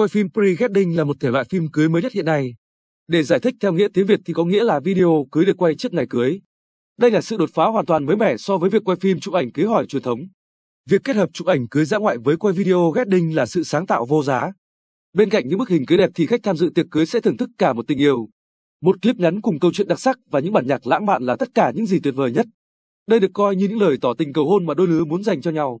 Quay phim pre-wedding là một thể loại phim cưới mới nhất hiện nay. Để giải thích theo nghĩa tiếng Việt thì có nghĩa là video cưới được quay trước ngày cưới. Đây là sự đột phá hoàn toàn mới mẻ so với việc quay phim chụp ảnh cưới hỏi truyền thống. Việc kết hợp chụp ảnh cưới dã ngoại với quay video wedding là sự sáng tạo vô giá. Bên cạnh những bức hình cưới đẹp thì khách tham dự tiệc cưới sẽ thưởng thức cả một tình yêu. Một clip ngắn cùng câu chuyện đặc sắc và những bản nhạc lãng mạn là tất cả những gì tuyệt vời nhất. Đây được coi như những lời tỏ tình cầu hôn mà đôi lứa muốn dành cho nhau.